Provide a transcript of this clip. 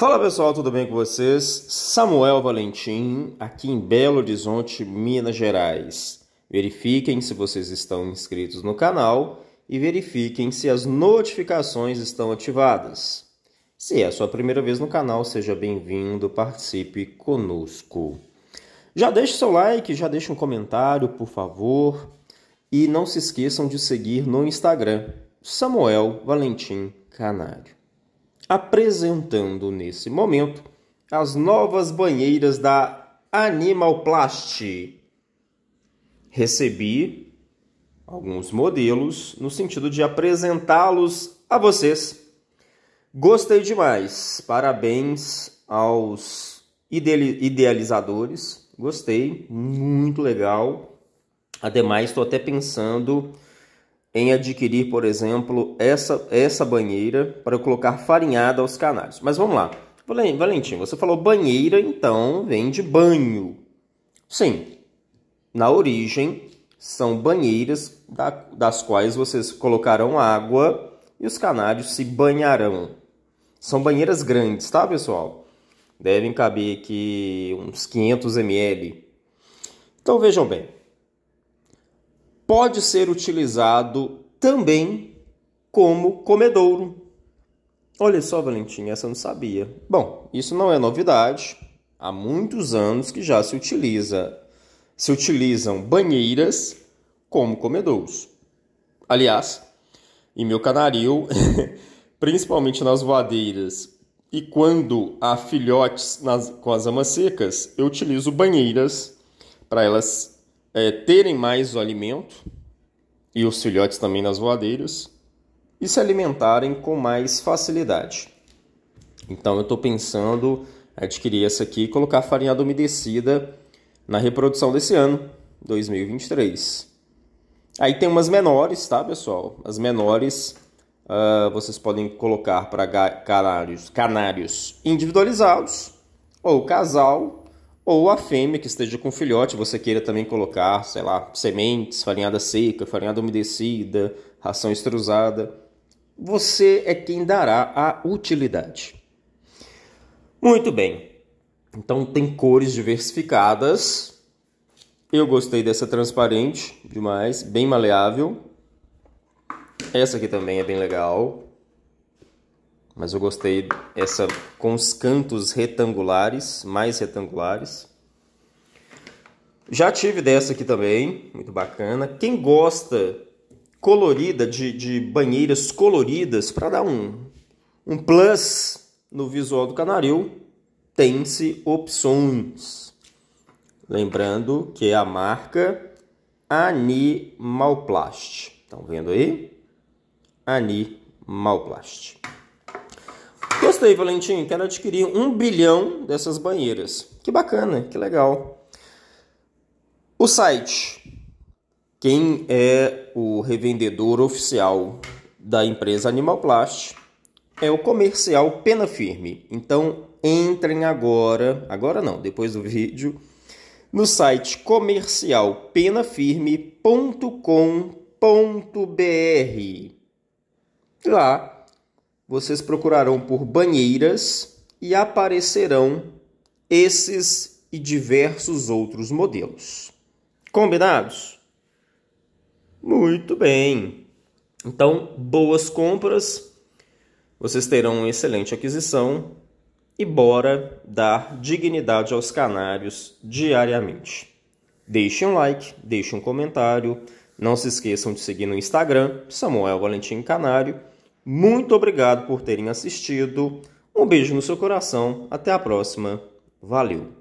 Fala pessoal, tudo bem com vocês? Samuel Valentim, aqui em Belo Horizonte, Minas Gerais. Verifiquem se vocês estão inscritos no canal e verifiquem se as notificações estão ativadas. Se é a sua primeira vez no canal, seja bem-vindo, participe conosco. Já deixe seu like, já deixe um comentário, por favor, e não se esqueçam de seguir no Instagram Samuel Valentim Canário apresentando nesse momento as novas banheiras da Animalplast. Recebi alguns modelos no sentido de apresentá-los a vocês. Gostei demais. Parabéns aos idealizadores. Gostei, muito legal. Ademais, estou até pensando em adquirir, por exemplo, essa, essa banheira para eu colocar farinhada aos canários. Mas vamos lá. Valentim, você falou banheira, então vem de banho. Sim, na origem são banheiras das quais vocês colocarão água e os canários se banharão. São banheiras grandes, tá, pessoal? Devem caber aqui uns 500 ml. Então vejam bem, pode ser utilizado também como comedouro. Olha só, Valentim, essa eu não sabia. Bom, isso não é novidade. Há muitos anos que já se utiliza, se utilizam banheiras como comedouros. Aliás, em meu canaril, principalmente nas voadeiras e quando há filhotes nas, com as amas secas, eu utilizo banheiras para elas é, terem mais o alimento e os filhotes também nas voadeiras e se alimentarem com mais facilidade. Então eu estou pensando adquirir essa aqui e colocar farinhada umedecida na reprodução desse ano, 2023. Aí tem umas menores, tá, pessoal? As menores uh, vocês podem colocar para canários, canários individualizados ou casal ou a fêmea que esteja com filhote, você queira também colocar, sei lá, sementes, farinhada seca, farinhada umedecida, ração extrusada. Você é quem dará a utilidade. Muito bem. Então tem cores diversificadas. Eu gostei dessa transparente demais, bem maleável. Essa aqui também é bem legal mas eu gostei essa com os cantos retangulares, mais retangulares. Já tive dessa aqui também, muito bacana. Quem gosta colorida, de, de banheiras coloridas, para dar um, um plus no visual do canaril, tem-se opções. Lembrando que é a marca Animalplast. Estão vendo aí? Animalplast. Gostei, Valentim. Quero adquirir um bilhão dessas banheiras. Que bacana, que legal. O site. Quem é o revendedor oficial da empresa Animal Plast é o comercial Pena Firme. Então entrem agora, agora não, depois do vídeo, no site comercialpenafirme.com.br. Lá vocês procurarão por banheiras e aparecerão esses e diversos outros modelos. Combinados? Muito bem! Então, boas compras, vocês terão uma excelente aquisição e bora dar dignidade aos canários diariamente. Deixem um like, deixem um comentário, não se esqueçam de seguir no Instagram, Samuel Valentim Canário muito obrigado por terem assistido. Um beijo no seu coração. Até a próxima. Valeu!